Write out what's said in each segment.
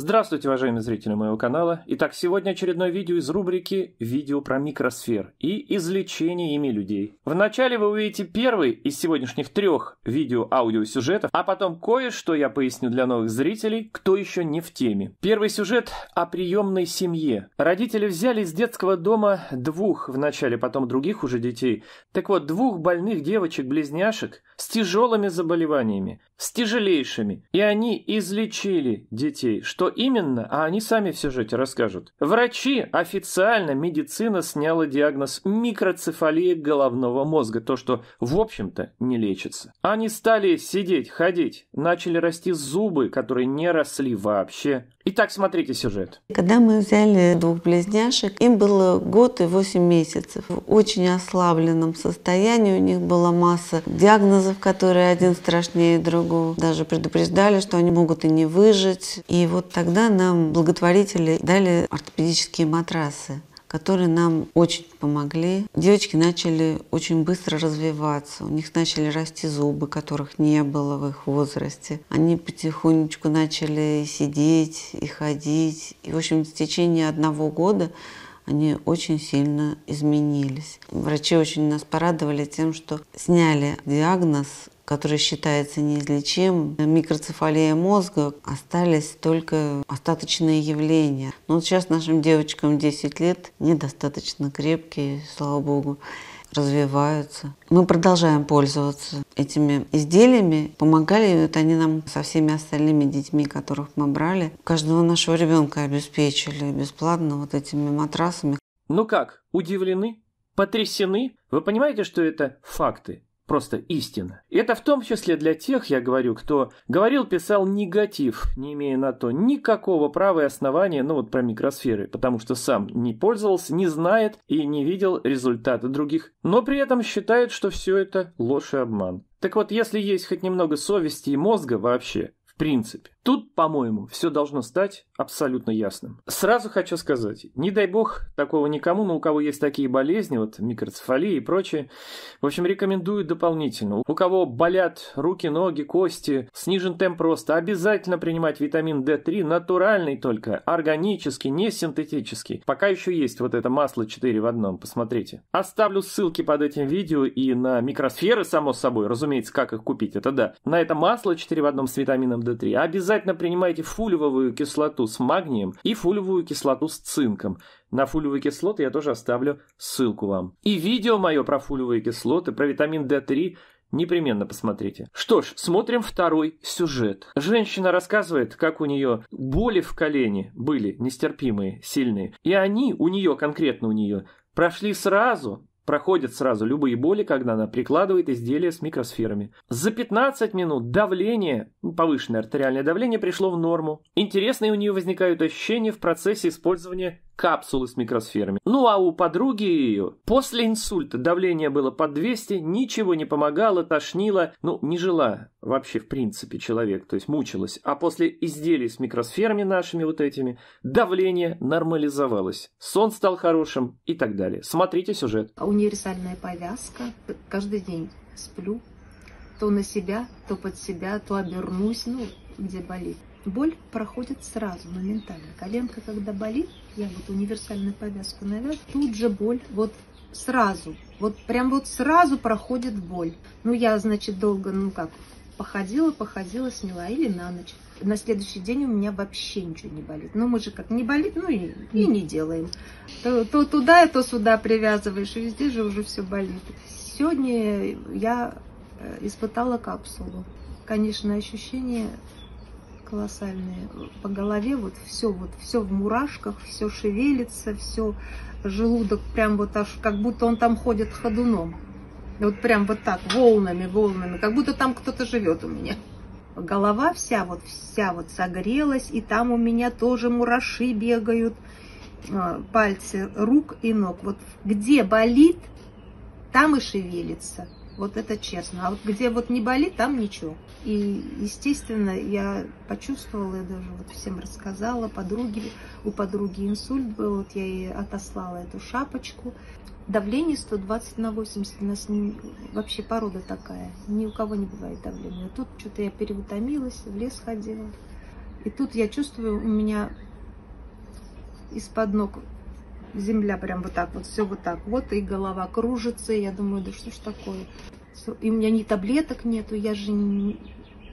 Здравствуйте, уважаемые зрители моего канала. Итак, сегодня очередное видео из рубрики «Видео про микросфер» и излечение ими людей. Вначале вы увидите первый из сегодняшних трех видео-аудиосюжетов, а потом кое-что я поясню для новых зрителей, кто еще не в теме. Первый сюжет о приемной семье. Родители взяли из детского дома двух, вначале потом других уже детей. Так вот, двух больных девочек-близняшек с тяжелыми заболеваниями с тяжелейшими. И они излечили детей. Что именно, а они сами в сюжете расскажут. Врачи официально медицина сняла диагноз микроцефалия головного мозга, то, что в общем-то не лечится. Они стали сидеть, ходить, начали расти зубы, которые не росли вообще. Итак, смотрите сюжет. Когда мы взяли двух близняшек, им было год и восемь месяцев. В очень ослабленном состоянии у них была масса диагнозов, которые один страшнее другого. Даже предупреждали, что они могут и не выжить. И вот тогда нам благотворители дали ортопедические матрасы которые нам очень помогли. Девочки начали очень быстро развиваться, у них начали расти зубы, которых не было в их возрасте. Они потихонечку начали сидеть, и ходить. И, в общем, в течение одного года они очень сильно изменились. Врачи очень нас порадовали тем, что сняли диагноз который считается неизлечимым, микроцефалия мозга, остались только остаточные явления. Но ну, вот сейчас нашим девочкам 10 лет недостаточно крепкие, слава богу развиваются. Мы продолжаем пользоваться этими изделиями. Помогали это они нам со всеми остальными детьми, которых мы брали. Каждого нашего ребенка обеспечили бесплатно вот этими матрасами. Ну как, удивлены? Потрясены? Вы понимаете, что это факты? просто истина. И это в том числе для тех, я говорю, кто говорил, писал негатив, не имея на то никакого права и основания, ну вот про микросферы, потому что сам не пользовался, не знает и не видел результаты других, но при этом считает, что все это ложь и обман. Так вот, если есть хоть немного совести и мозга вообще, в принципе, Тут, по-моему, все должно стать абсолютно ясным. Сразу хочу сказать, не дай бог такого никому, но у кого есть такие болезни, вот микроцефалии и прочее, в общем, рекомендую дополнительно. У кого болят руки, ноги, кости, снижен темп роста, обязательно принимать витамин D3, натуральный только, органический, не синтетический. Пока еще есть вот это масло 4 в одном, посмотрите. Оставлю ссылки под этим видео и на микросферы, само собой, разумеется, как их купить, это да. На это масло 4 в одном с витамином D3 обязательно Обязательно принимайте фулевую кислоту с магнием и фулевую кислоту с цинком. На фулевые кислоты я тоже оставлю ссылку вам. И видео мое про фулевые кислоты, про витамин D3 Непременно посмотрите. Что ж, смотрим второй сюжет. Женщина рассказывает, как у нее боли в колене были нестерпимые, сильные. И они у нее, конкретно у нее, прошли сразу Проходят сразу любые боли, когда она прикладывает изделие с микросферами. За 15 минут давление, повышенное артериальное давление пришло в норму. Интересные у нее возникают ощущения в процессе использования капсулы с микросферами. Ну а у подруги ее после инсульта давление было под 200, ничего не помогало, тошнило, ну не жила вообще в принципе человек, то есть мучилась. А после изделий с микросферами нашими вот этими давление нормализовалось. Сон стал хорошим и так далее. Смотрите сюжет. А универсальная повязка. Каждый день сплю. То на себя, то под себя, то обернусь, ну, где болит боль проходит сразу, моментально. Коленка, когда болит, я вот универсальную повязку навяз, тут же боль вот сразу, вот прям вот сразу проходит боль. Ну, я, значит, долго, ну как, походила, походила, сняла или на ночь. На следующий день у меня вообще ничего не болит. Ну, мы же как не болит, ну и, и не делаем. То, то туда, то сюда привязываешь, и везде же уже все болит. Сегодня я э, испытала капсулу. Конечно, ощущение колоссальные. По голове вот все, вот все в мурашках, все шевелится, все желудок прям вот аж, как будто он там ходит ходуном. Вот прям вот так, волнами, волнами, как будто там кто-то живет у меня. Голова вся вот, вся вот согрелась, и там у меня тоже мураши бегают, а, пальцы рук и ног. Вот где болит, там и шевелится. Вот это честно. А вот где вот не болит, там ничего. И, естественно, я почувствовала, я даже вот всем рассказала, подруге, у подруги инсульт был, вот я ей отослала эту шапочку. Давление 120 на 80, у нас не, вообще порода такая, ни у кого не бывает давления. тут что-то я переутомилась, в лес ходила. И тут я чувствую, у меня из-под ног земля прям вот так вот, все вот так вот, и голова кружится, и я думаю, да что ж такое. И у меня ни таблеток нету, я же не,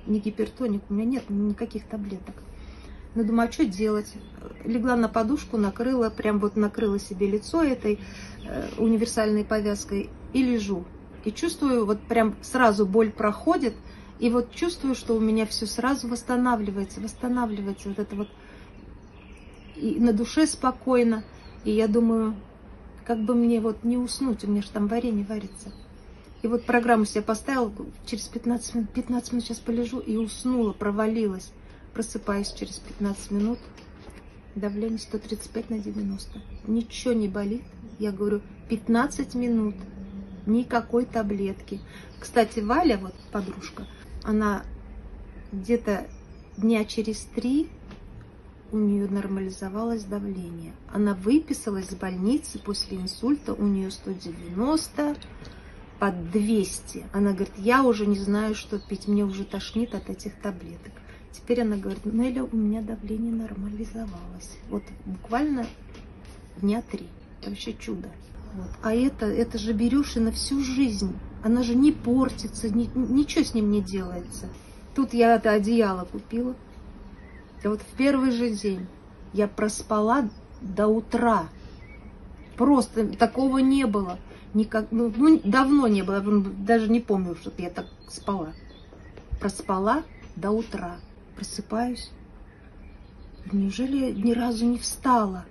не гипертоник, у меня нет никаких таблеток. Ну, думаю, а что делать? Легла на подушку, накрыла, прям вот накрыла себе лицо этой э, универсальной повязкой и лежу. И чувствую, вот прям сразу боль проходит, и вот чувствую, что у меня все сразу восстанавливается, восстанавливается вот это вот. И на душе спокойно. И я думаю, как бы мне вот не уснуть, у меня же там варенье варится. И вот программу себе поставила, через 15 минут, 15 минут сейчас полежу и уснула, провалилась. Просыпаюсь через 15 минут, давление 135 на 90. Ничего не болит. Я говорю, 15 минут, никакой таблетки. Кстати, Валя, вот подружка, она где-то дня через три у нее нормализовалось давление. Она выписалась из больницы после инсульта, у нее 190 под 200. Она говорит, я уже не знаю, что пить, мне уже тошнит от этих таблеток. Теперь она говорит, Неля, у меня давление нормализовалось. Вот буквально дня три. Это вообще чудо. Вот. А это, это же берешь и на всю жизнь. Она же не портится, ни, ничего с ним не делается. Тут я это одеяло купила. И вот в первый же день я проспала до утра. Просто такого не было. Никак, ну, ну, давно не было, даже не помню, что я так спала. Проспала до утра. Просыпаюсь. Неужели ни разу не встала?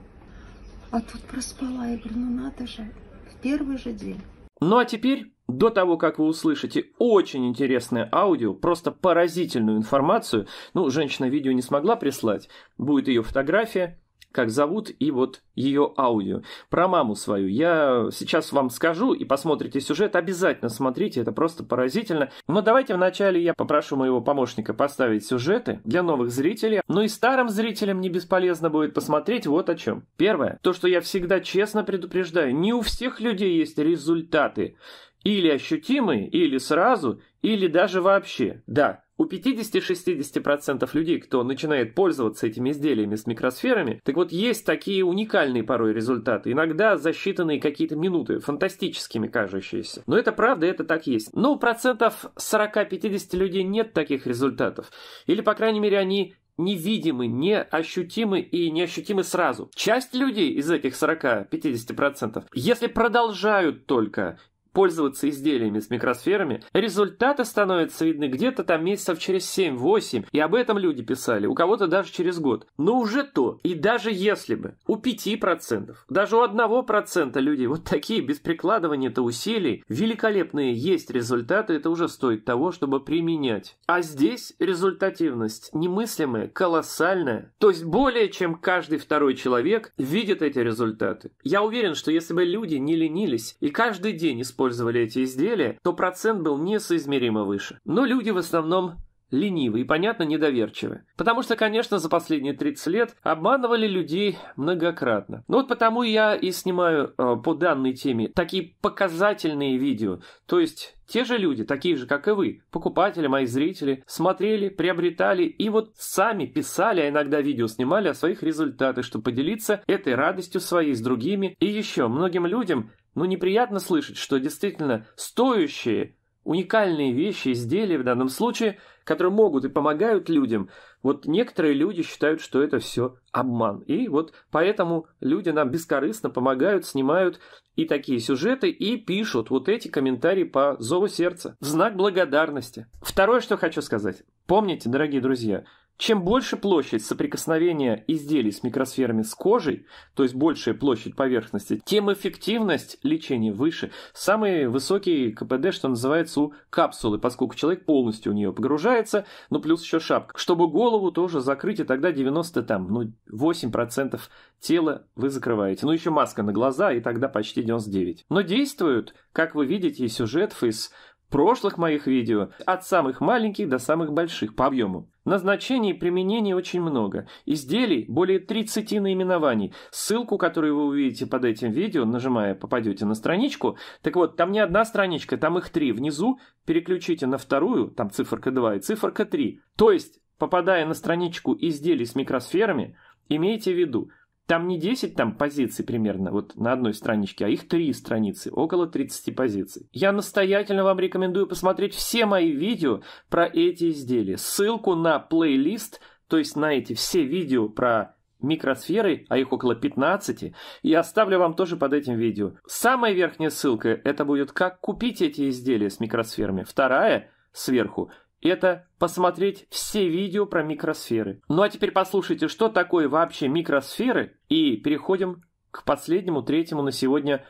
А тут проспала. Я говорю, ну надо же, в первый же день. Ну а теперь до того, как вы услышите очень интересное аудио, просто поразительную информацию, ну, женщина видео не смогла прислать, будет ее фотография, как зовут, и вот ее аудио. Про маму свою я сейчас вам скажу, и посмотрите сюжет, обязательно смотрите, это просто поразительно. Но давайте вначале я попрошу моего помощника поставить сюжеты для новых зрителей, ну и старым зрителям не бесполезно будет посмотреть вот о чем. Первое, то, что я всегда честно предупреждаю, не у всех людей есть результаты. Или ощутимые, или сразу, или даже вообще. Да, у 50-60% людей, кто начинает пользоваться этими изделиями с микросферами, так вот есть такие уникальные порой результаты, иногда за считанные какие-то минуты, фантастическими кажущиеся. Но это правда, это так есть. Но у процентов 40-50 людей нет таких результатов. Или, по крайней мере, они невидимы, неощутимы и неощутимы сразу. Часть людей из этих 40-50%, если продолжают только пользоваться изделиями с микросферами, результаты становятся видны где-то там месяцев через 7-8, и об этом люди писали, у кого-то даже через год. Но уже то, и даже если бы у 5%, даже у 1% людей вот такие без прикладывания-то усилий, великолепные есть результаты, это уже стоит того, чтобы применять. А здесь результативность немыслимая, колоссальная. То есть более чем каждый второй человек видит эти результаты. Я уверен, что если бы люди не ленились и каждый день использовали использовали эти изделия, то процент был несоизмеримо выше. Но люди в основном ленивы и, понятно, недоверчивы. Потому что, конечно, за последние 30 лет обманывали людей многократно. Ну вот потому я и снимаю э, по данной теме такие показательные видео. То есть те же люди, такие же, как и вы, покупатели, мои зрители, смотрели, приобретали и вот сами писали, а иногда видео снимали о своих результатах, чтобы поделиться этой радостью своей с другими. И еще многим людям но ну, неприятно слышать, что действительно стоящие, уникальные вещи, изделия в данном случае, которые могут и помогают людям, вот некоторые люди считают, что это все обман. И вот поэтому люди нам бескорыстно помогают, снимают и такие сюжеты, и пишут вот эти комментарии по зову сердца в знак благодарности. Второе, что хочу сказать. Помните, дорогие друзья, чем больше площадь соприкосновения изделий с микросферами с кожей, то есть большая площадь поверхности, тем эффективность лечения выше. Самый высокий КПД, что называется, у капсулы, поскольку человек полностью в нее погружается, ну плюс еще шапка. Чтобы голову тоже закрыть, и тогда 90 там, ну 8% тела вы закрываете. Ну еще маска на глаза, и тогда почти 99. Но действуют, как вы видите, из сюжетов, из прошлых моих видео, от самых маленьких до самых больших по объему. Назначений и применений очень много. Изделий более 30 наименований. Ссылку, которую вы увидите под этим видео, нажимая, попадете на страничку. Так вот, там не одна страничка, там их три. Внизу переключите на вторую, там циферка 2 и циферка 3. То есть, попадая на страничку изделий с микросферами, имейте в виду – там не 10 там, позиций примерно вот на одной страничке, а их 3 страницы, около 30 позиций. Я настоятельно вам рекомендую посмотреть все мои видео про эти изделия. Ссылку на плейлист, то есть на эти все видео про микросферы, а их около 15, я оставлю вам тоже под этим видео. Самая верхняя ссылка – это будет «Как купить эти изделия с микросферами». Вторая – сверху – это посмотреть все видео про микросферы. Ну а теперь послушайте, что такое вообще микросферы, и переходим к последнему, третьему на сегодня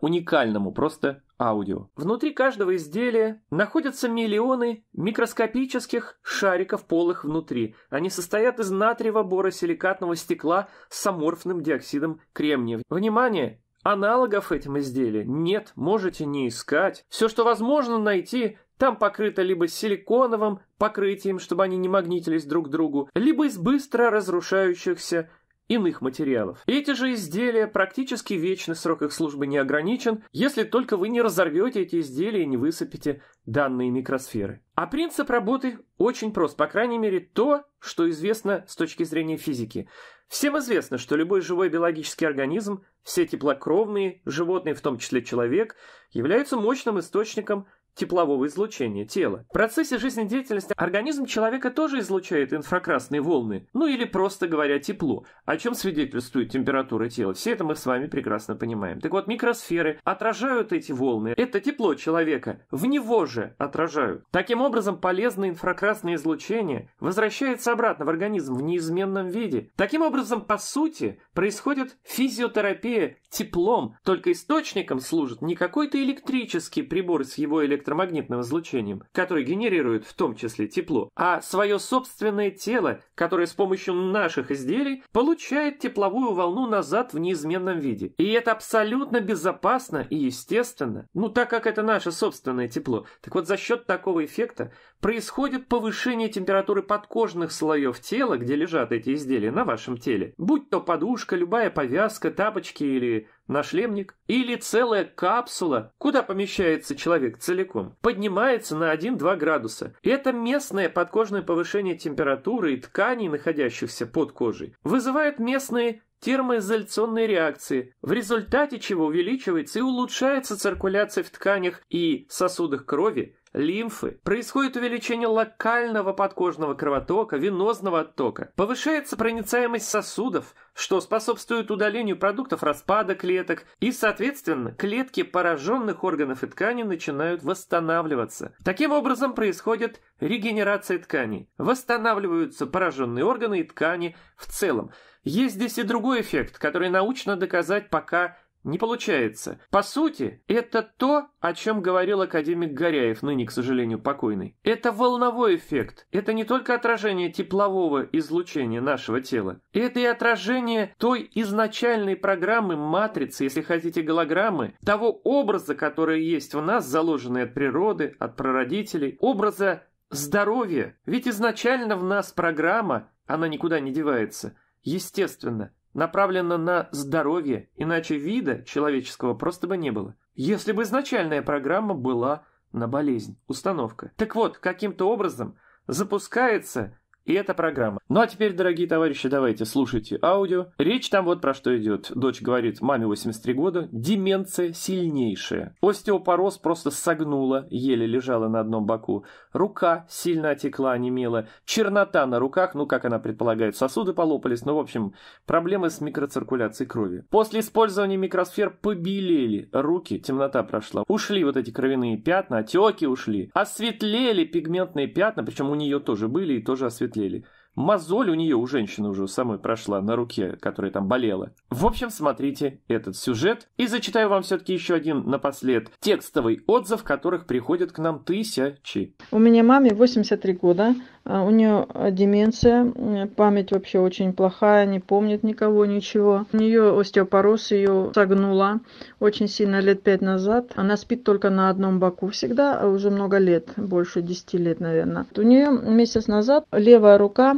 уникальному просто аудио. Внутри каждого изделия находятся миллионы микроскопических шариков полых внутри. Они состоят из натриева силикатного стекла с аморфным диоксидом кремния. Внимание! Аналогов этим изделия нет, можете не искать. Все, что возможно найти, там покрыто либо силиконовым покрытием, чтобы они не магнитились друг к другу, либо из быстро разрушающихся иных материалов. Эти же изделия практически вечный срок их службы не ограничен, если только вы не разорвете эти изделия и не высыпете данные микросферы. А принцип работы очень прост, по крайней мере то, что известно с точки зрения физики. Всем известно, что любой живой биологический организм, все теплокровные животные, в том числе человек, являются мощным источником теплового излучения тела. В процессе жизнедеятельности организм человека тоже излучает инфракрасные волны, ну или просто говоря тепло, о чем свидетельствует температура тела. Все это мы с вами прекрасно понимаем. Так вот, микросферы отражают эти волны. Это тепло человека. В него же отражают. Таким образом, полезное инфракрасное излучение возвращается обратно в организм в неизменном виде. Таким образом, по сути, происходит физиотерапия теплом, только источником служит не какой-то электрический прибор с его электроэнергией, электромагнитным излучением, которое генерирует в том числе тепло, а свое собственное тело, которое с помощью наших изделий получает тепловую волну назад в неизменном виде. И это абсолютно безопасно и естественно, ну так как это наше собственное тепло. Так вот за счет такого эффекта происходит повышение температуры подкожных слоев тела, где лежат эти изделия, на вашем теле. Будь то подушка, любая повязка, тапочки или нашлемник или целая капсула, куда помещается человек целиком, поднимается на 1-2 градуса. Это местное подкожное повышение температуры и тканей, находящихся под кожей, вызывает местные термоизоляционные реакции, в результате чего увеличивается и улучшается циркуляция в тканях и сосудах крови, лимфы происходит увеличение локального подкожного кровотока, венозного оттока. Повышается проницаемость сосудов, что способствует удалению продуктов распада клеток, и, соответственно, клетки пораженных органов и тканей начинают восстанавливаться. Таким образом происходит регенерация тканей. Восстанавливаются пораженные органы и ткани в целом. Есть здесь и другой эффект, который научно доказать пока не получается. По сути, это то, о чем говорил академик Горяев, ныне, к сожалению, покойный. Это волновой эффект. Это не только отражение теплового излучения нашего тела. Это и отражение той изначальной программы матрицы, если хотите, голограммы, того образа, который есть в нас, заложенный от природы, от прародителей, образа здоровья. Ведь изначально в нас программа, она никуда не девается, естественно, направлена на здоровье, иначе вида человеческого просто бы не было. Если бы изначальная программа была на болезнь, установка. Так вот, каким-то образом запускается и эта программа. Ну а теперь, дорогие товарищи, давайте слушайте аудио. Речь там вот про что идет. Дочь говорит, маме 83 года, деменция сильнейшая. Остеопороз просто согнула, еле лежала на одном боку. Рука сильно отекла, онемела. Чернота на руках, ну как она предполагает, сосуды полопались. Ну в общем, проблемы с микроциркуляцией крови. После использования микросфер побелели руки, темнота прошла. Ушли вот эти кровяные пятна, отеки ушли. Осветлели пигментные пятна, причем у нее тоже были и тоже осветлели заклеили. Мозоль у нее, у женщины уже самой прошла на руке, которая там болела. В общем, смотрите этот сюжет. И зачитаю вам все-таки еще один напослед текстовый отзыв, которых приходит к нам тысячи. У меня маме 83 года, а, у нее а, деменция, память вообще очень плохая, не помнит никого, ничего. У нее остеопороз ее согнула очень сильно лет пять назад. Она спит только на одном боку всегда, а уже много лет, больше десяти лет, наверное. У нее месяц назад левая рука,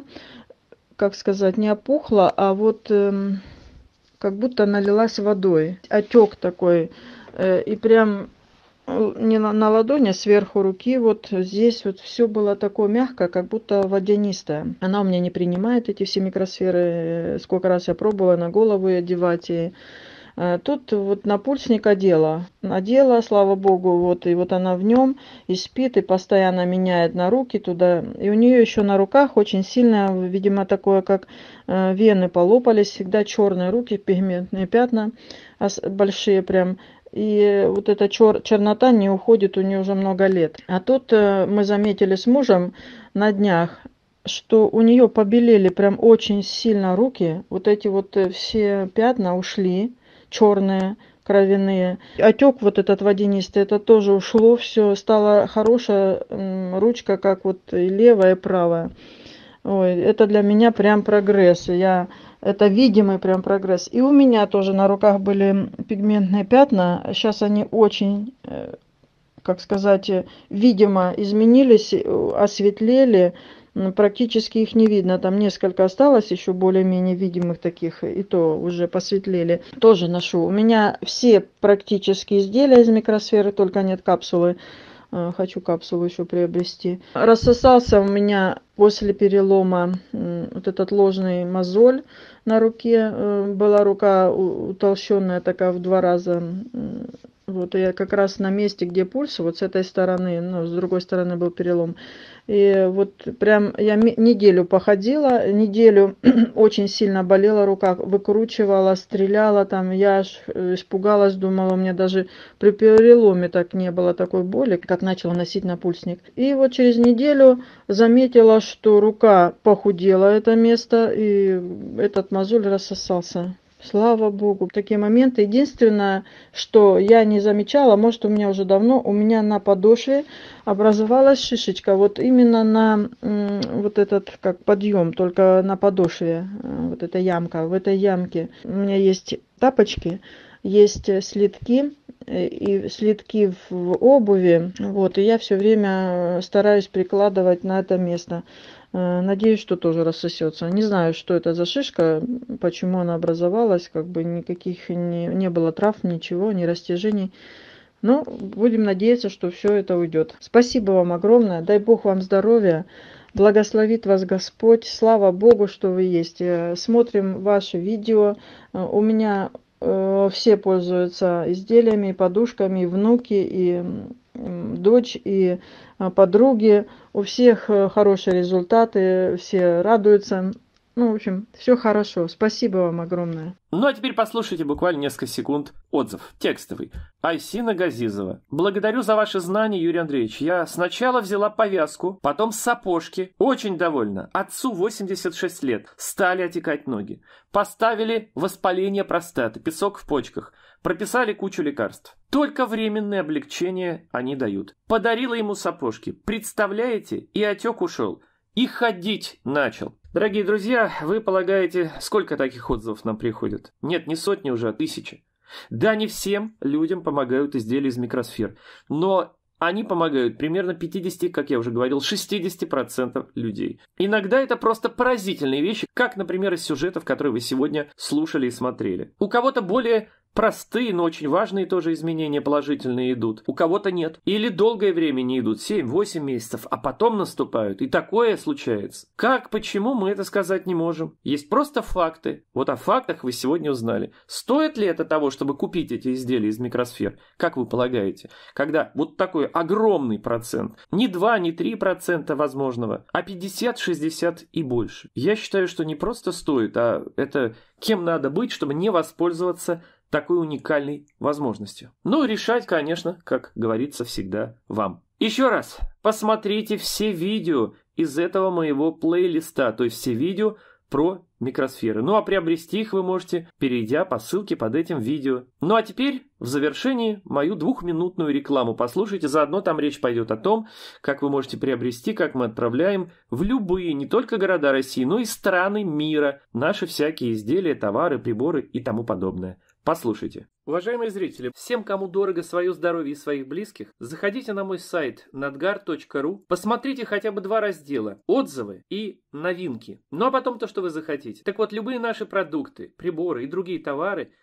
как сказать, не опухла, а вот эм, как будто налилась водой. Отек такой. Э, и прям не на, на ладони, а сверху руки. Вот здесь вот все было такое мягкое, как будто водянистое. Она у меня не принимает эти все микросферы. Э, сколько раз я пробовала на голову одевать. И, э, Тут вот напульсник одела. Одела, слава богу, вот и вот она в нем и спит, и постоянно меняет на руки туда. И у нее еще на руках очень сильно, видимо, такое, как э, вены полопались, всегда черные руки, пигментные пятна большие прям. И вот эта чер чернота не уходит у нее уже много лет. А тут э, мы заметили с мужем на днях, что у нее побелели прям очень сильно руки. Вот эти вот э, все пятна ушли, черные, кровяные. Отек вот этот водянистый, это тоже ушло, все стала хорошая ручка, как вот и левая, и правая. Ой, это для меня прям прогресс. Я это видимый прям прогресс. И у меня тоже на руках были пигментные пятна. Сейчас они очень, э, как сказать, видимо изменились, э, осветлели. Практически их не видно. Там несколько осталось еще более-менее видимых таких. И то уже посветлели. Тоже ношу. У меня все практически изделия из микросферы, только нет капсулы. Э, хочу капсулу еще приобрести. Рассосался у меня после перелома вот этот ложный мозоль на руке. Э, была рука утолщенная такая в два раза вот я как раз на месте, где пульс, вот с этой стороны, ну, с другой стороны был перелом. И вот прям я неделю походила, неделю очень сильно болела рука, выкручивала, стреляла там. Я аж э, испугалась, думала, у меня даже при переломе так не было такой боли, как начала носить на пульсник. И вот через неделю заметила, что рука похудела это место, и этот мозоль рассосался. Слава Богу, такие моменты. Единственное, что я не замечала, может у меня уже давно, у меня на подошве образовалась шишечка. Вот именно на вот этот как подъем, только на подошве, э, вот эта ямка. В этой ямке у меня есть тапочки, есть следки э, и следки в обуви. Вот, и я все время э, стараюсь прикладывать на это место. Э, надеюсь, что тоже рассосется. Не знаю, что это за шишка, почему она образовалась, как бы никаких не, не было трав, ничего, ни растяжений. Но ну, будем надеяться, что все это уйдет. Спасибо вам огромное. Дай Бог вам здоровья. Благословит вас Господь. Слава Богу, что вы есть. Э, смотрим ваше видео. Э, у меня э, все пользуются изделиями, подушками, внуки и дочь и подруги. У всех э, хорошие результаты, все радуются. Ну, в общем, все хорошо. Спасибо вам огромное. Ну, а теперь послушайте буквально несколько секунд отзыв, текстовый. Айсина Газизова. Благодарю за ваши знания, Юрий Андреевич. Я сначала взяла повязку, потом сапожки. Очень довольна. Отцу 86 лет. Стали отекать ноги. Поставили воспаление простаты, песок в почках прописали кучу лекарств. Только временное облегчение они дают. Подарила ему сапожки, представляете, и отек ушел. И ходить начал. Дорогие друзья, вы полагаете, сколько таких отзывов нам приходит? Нет, не сотни уже, а тысячи. Да, не всем людям помогают изделия из микросфер, но они помогают примерно 50, как я уже говорил, 60% людей. Иногда это просто поразительные вещи, как, например, из сюжетов, которые вы сегодня слушали и смотрели. У кого-то более Простые, но очень важные тоже изменения положительные идут. У кого-то нет. Или долгое время не идут, 7-8 месяцев, а потом наступают. И такое случается. Как, почему, мы это сказать не можем. Есть просто факты. Вот о фактах вы сегодня узнали. Стоит ли это того, чтобы купить эти изделия из микросфер? Как вы полагаете? Когда вот такой огромный процент, не 2, не 3 процента возможного, а 50, 60 и больше. Я считаю, что не просто стоит, а это кем надо быть, чтобы не воспользоваться такой уникальной возможностью. Ну, решать, конечно, как говорится, всегда вам. Еще раз, посмотрите все видео из этого моего плейлиста, то есть все видео про микросферы. Ну а приобрести их вы можете, перейдя по ссылке под этим видео. Ну а теперь в завершении мою двухминутную рекламу послушайте. Заодно там речь пойдет о том, как вы можете приобрести, как мы отправляем в любые, не только города России, но и страны мира наши всякие изделия, товары, приборы и тому подобное. Послушайте. Уважаемые зрители, всем, кому дорого свое здоровье и своих близких, заходите на мой сайт надгар.ру, посмотрите хотя бы два раздела – отзывы и новинки. Ну а потом то, что вы захотите. Так вот, любые наши продукты, приборы и другие товары –